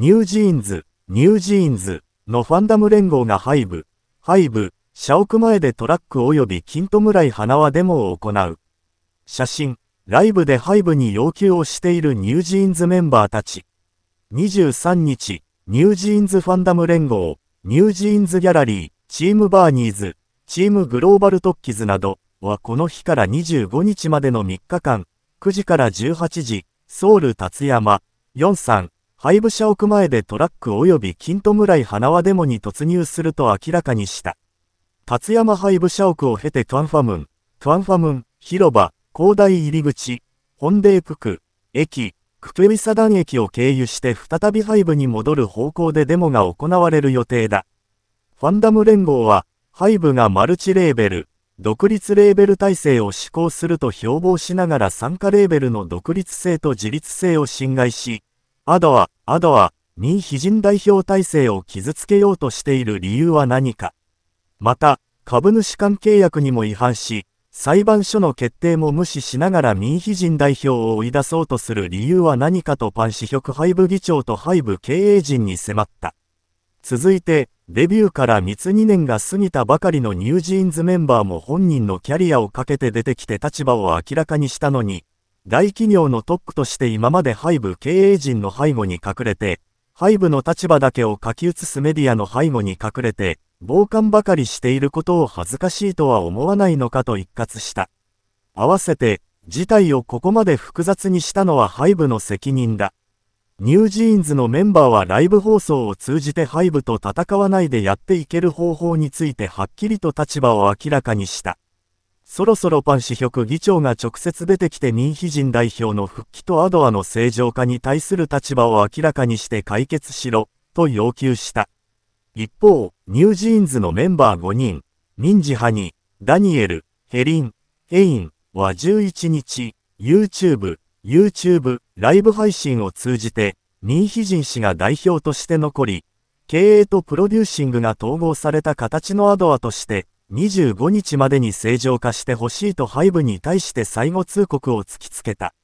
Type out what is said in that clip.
ニュージーンズ、ニュージーンズのファンダム連合がハイブ、ハイブ、社屋前でトラック及びキントムライ花輪デモを行う。写真、ライブでハイブに要求をしているニュージーンズメンバーたち。23日、ニュージーンズファンダム連合、ニュージーンズギャラリー、チームバーニーズ、チームグローバルトッキズなどはこの日から25日までの3日間、9時から18時、ソウル達山、43、配部社屋前でトラック及び金戸村井花輪デモに突入すると明らかにした。立山配部社屋を経てトアンファムン、トアンファムン、広場、広大入り口、本デープ区、駅、クトゥビサダン駅を経由して再び配部に戻る方向でデモが行われる予定だ。ファンダム連合は、ハイブがマルチレーベル、独立レーベル体制を施行すると標榜しながら参加レーベルの独立性と自立性を侵害し、アドは、アドは、民非人代表体制を傷つけようとしている理由は何か。また、株主間契約にも違反し、裁判所の決定も無視しながら民非人代表を追い出そうとする理由は何かとパン氏局配部議長と配部経営陣に迫った。続いて、デビューから密2年が過ぎたばかりのニュージーンズメンバーも本人のキャリアをかけて出てきて立場を明らかにしたのに、大企業のトップとして今まで背部経営陣の背後に隠れて、背部の立場だけを書き写すメディアの背後に隠れて、傍観ばかりしていることを恥ずかしいとは思わないのかと一括した。合わせて、事態をここまで複雑にしたのは背部の責任だ。ニュージーンズのメンバーはライブ放送を通じて背部と戦わないでやっていける方法についてはっきりと立場を明らかにした。そろそろパン・氏ヒョク議長が直接出てきて民非人代表の復帰とアドアの正常化に対する立場を明らかにして解決しろ、と要求した。一方、ニュージーンズのメンバー5人、民事派に、ダニエル、ヘリン、ヘインは11日、YouTube、YouTube、ライブ配信を通じて、民非人氏が代表として残り、経営とプロデューシングが統合された形のアドアとして、25日までに正常化してほしいとハイブに対して最後通告を突きつけた。